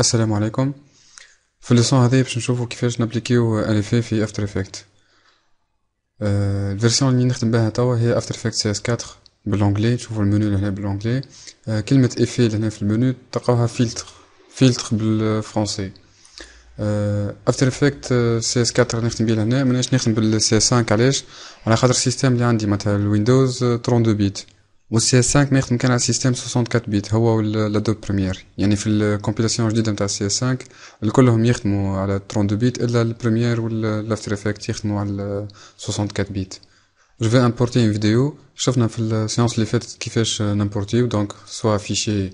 السلام عليكم في الليسون هذه باش نشوفو كيفاش نابليكيو اليفي في افتر افكت آه، الفيرسيون اللي نخدم بها توا هي افتر افكت سي اس 4 بالانجلي تشوفو المنيو هنا بالانجلي آه، كلمه افي هنا في المنيو تلقاوها فيلتر فيلتر بالفرونسي افتر آه، افكت سي اس 4 نخدم بيه لهنا ماناش نخدم بالسي اس 5 علاش على خاطر السيستم اللي عندي معناتها الويندوز 32 بيت Au CS5, nous avons un système 64 bits. cest la double première. Il y euh, a une compilation, je dis d'un le CS5, le colo est à 32 bits et la première ou l'after effect ils à 64 bits. Je vais importer une vidéo. Je vais dans la séance qui fait euh, n'importe où, donc soit afficher,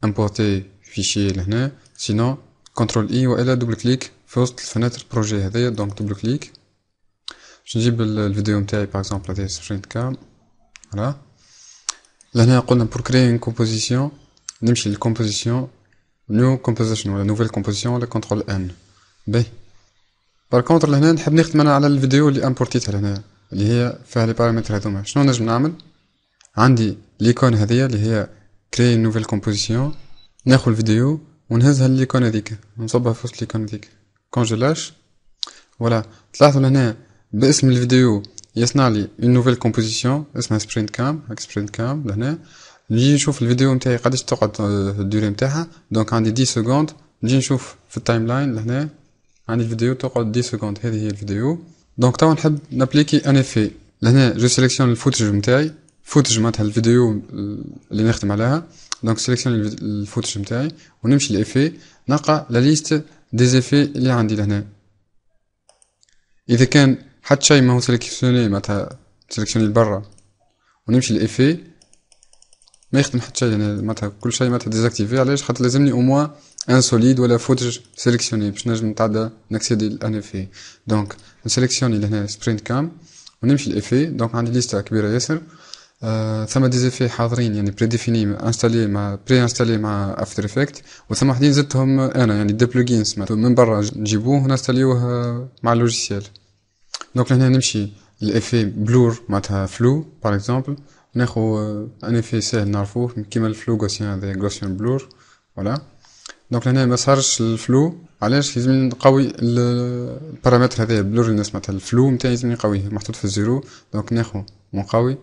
importer fichier sinon ctrl i ou double clic. Faisons fenêtre projet donc double clic. Je dis la vidéo montée par exemple sur une dessus cam. Voilà. لهنا قلنا بور créer une كومبوزيسيون نمشي للكومبوزيسيون نيو كومبوزيشن ولا نوفيل كومبوزيسيون ولا كنترول ان باهي بار كونتر لهنا نحب نخدم انا على الفيديو اللي امبورتيتها لهنا اللي هي فيها لي بارامتر هذوما شنو نجم نعمل عندي ليكون هذه اللي هي كري نوفيل كومبوزيسيون ناخذ الفيديو ونهزها لليكون هذيك نصبها في وسط ليكون هذيك كونجيلاش فوالا طلعت لهنا باسم الفيديو يصنع لي اون نوفيل كومبوزيسيون اسمها سبرينت كام هاك سبرينت كام لهنا نجي نشوف الفيديو نتاعي قداش تقعد الدوري نتاعها دونك عندي 10 سكوند نجي نشوف في التايم لاين لهنا عندي الفيديو تقعد 10 سكوند هذه هي الفيديو دونك توا نحب نابليكي ان افي لهنا جو سيليكسيون الفوتج نتاعي فوتج معناتها الفيديو اللي نخدم عليها دونك سيليكسيون الفوتج نتاعي ونمشي لافي نلقى لا ليست دي اللي عندي لهنا اذا كان حتى شيء ما هو سيليكسيوني معناتها سيليكسيوني لبرا ونمشي لإيفي ما يخدم حتى شيء يعني معناتها كل شيء معناتها ديزاكتيفي علاش خاطر لازمني او موا ان سوليد ولا فوتج سيليكسيوني باش نجم نتعدى نكسيدي الان إيفي دونك نسيليكسيوني لهنا سبرينت كام ونمشي لإيفي دونك عندي ليستا كبيرة ياسر آه، ثم ديزيفي حاضرين يعني بري ديفيني انستالي مع بري انستالي مع افتر افكت وثم واحدين زدتهم انا يعني دي بلوجينز من برا نجيبوه ونستاليوه مع اللوجيسيال دونك لهنا نمشي الافي بلور معناتها فلو باغ اكزومبل ناخو ان افي ساهل نعرفوه كيما الفلو غوسيان هذا غوسيان بلور فوالا دونك لهنا ما صارش الفلو علاش لازم نقوي البارامتر هذا بلور الناس معناتها الفلو نتاعي لازم نقويه محطوط في الزيرو دونك ناخو ونقوي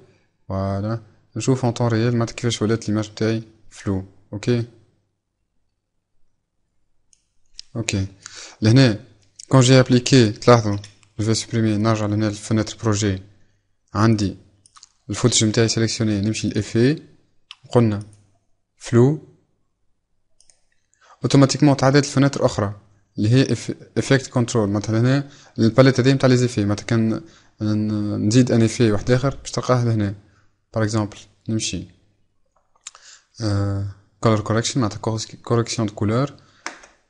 فوالا نشوف اون طون ريال معناتها كيفاش ولات ليماج نتاعي فلو اوكي اوكي لهنا كون جي ابليكي تلاحظوا je vais نرجع لهنا للفنتر بروجي عندي الفوتج نتاعي سيليكسيوني نمشي لافي قلنا فلو اوتوماتيكمون تعدات الفنتر اخرى اللي هي افكت كنترول مثلا هنا الباليت هذه نتاع لي زيفي مثلا كان نزيد ان افي واحد اخر باش تلقاه لهنا باغ اكزومبل نمشي كولر كوركشن معناتها كوركسيون دو كولور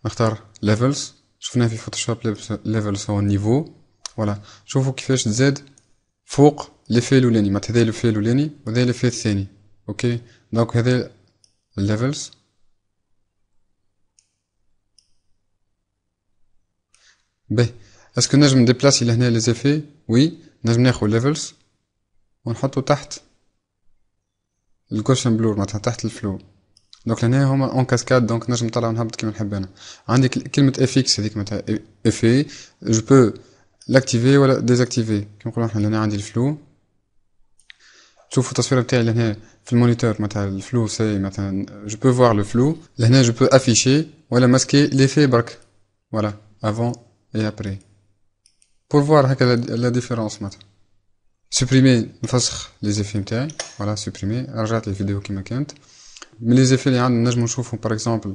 نختار ليفلز شفناه في فوتوشوب ليفلز هو النيفو فوالا شوفوا كيفاش تزاد فوق ليفي الاولاني معناتها هذا ليفي الاولاني وهذا ليفي الثاني اوكي دونك هذا الليفلز باهي اسكو نجم نديبلاسي لهنا لي زيفي وي نجم ناخو ليفلز ونحطو تحت الكوشن بلور معناتها تحت الفلو دونك هنا هما اون كاسكاد دونك نجم نطلع ونهبط كيما نحب انا عندي كلمه افيكس هذيك معناتها افي جو بو L'activer ou la désactiver. Comme on voit là, je Je peux voir le flou. Là, je peux afficher ou masquer l'effet Voilà, avant et après. Pour voir hein, la différence, Supprimer en face les effets. Voilà, supprimer. Ajouter les vidéos qui me Mais les effets, là, on me trouve, par exemple,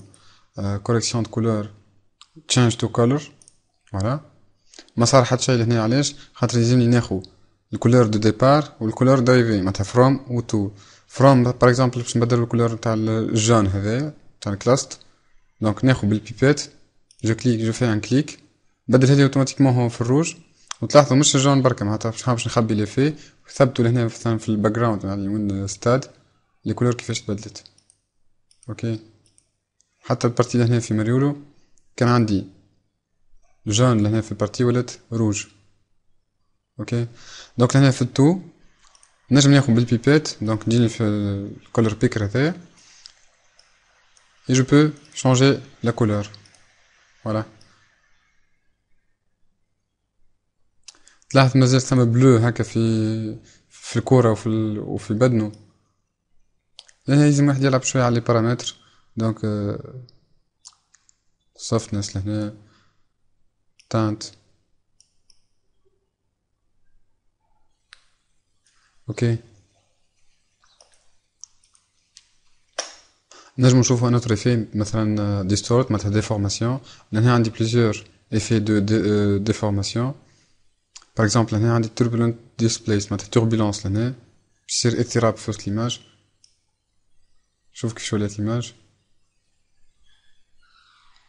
euh, correction de couleur. Change to color. Voilà. ما صار حتى شيء لهنا علاش خاطر يلزمني ناخو الكولور دو ديبار والكولور دايفي معناتها فروم و تو فروم باغ اكزومبل باش نبدل الكولور تاع الجون هذايا تاع الكلاست دونك ناخو بالبيبات جو كليك جو في ان كليك بدل هذه اوتوماتيكمون هو في الروج وتلاحظوا مش الجون بركة معناتها باش نخبي لي في ثبتوا لهنا مثلا في الباك جراوند يعني وين ستاد لي كولور كيفاش تبدلت اوكي حتى البارتي لهنا في مريولو كان عندي جان لهنا في البارتي ولات روج اوكي دونك لهنا في التو نجم ناخد بالبيبات دونك نجيني في الكولر بيكر هذايا اي جو بو شانجي لا كولور فوالا تلاحظ مازال ثما بلو هكا في في الكرة وفي ال... وفي بدنه لأن لازم واحد يلعب شوية على لي بارامتر دونك euh، softness لهنا Ok. Maintenant, je me trouve un autre effet, une euh, distorte, une déformation. L'année dernière, il y plusieurs effets de euh, déformation. Par exemple, l'année dernière, il y a une turbulence. Je suis étiré à peu fausse l'image. Je trouve que je suis lié à l'image.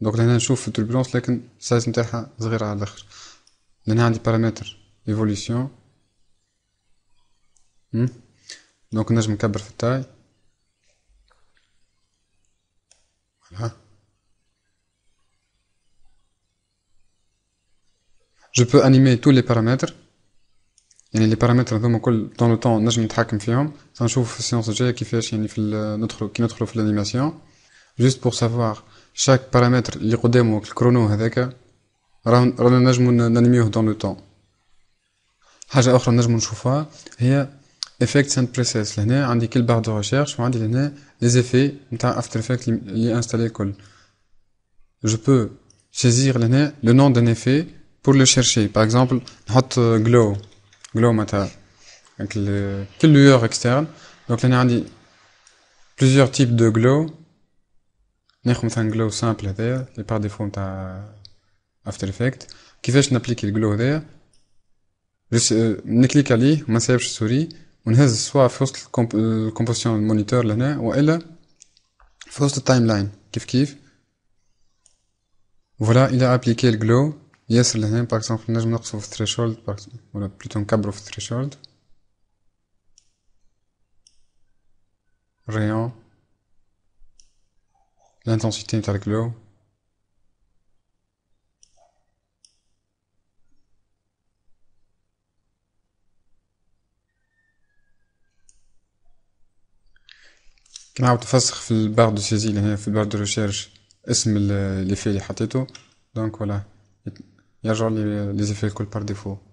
Donc, il y turbulence, un chouffe de turbulence avec un 60000. Il y a des paramètres évolution. Donc, je me casse le fatigue. Voilà. Je peux animer tous les paramètres. Les paramètres dans le temps, je me traque un film. C'est un chouffe de sciences gérées qui fait notre reflet Juste pour savoir... Chaque paramètre, il y a le chrono, il y a un chrono dans le temps. Il un autre chose que Il y a Effects and L'année, Il y barre de recherche. Il y a les effets. after Effects a est installé installés. Je peux choisir le nom d'un effet pour le chercher. Par exemple, Hot euh, Glow. Glow, il y a une lueur externe. Donc, l'année y plusieurs types de glow. On a un glow simple derrière par défaut à After Effects. Qu'est-ce que je n'applique le glow derrière? Je n'active pas. Ma serveur souris On a ce soit la composition moniteur l'année ou elle first timeline. Qu'est-ce Voilà, il a appliqué le glow. Ici, par exemple, on a besoin de threshold. Voilà, plutôt un cap sur threshold. rayon الانتنسيتي نتاع الجلو كنعاود نفسخ في البار دو سيزي اللي هنا في البار دو ريشيرش اسم لي في اللي حطيته دونك فوالا يرجعوا لي لي زيفي الكل بار ديفو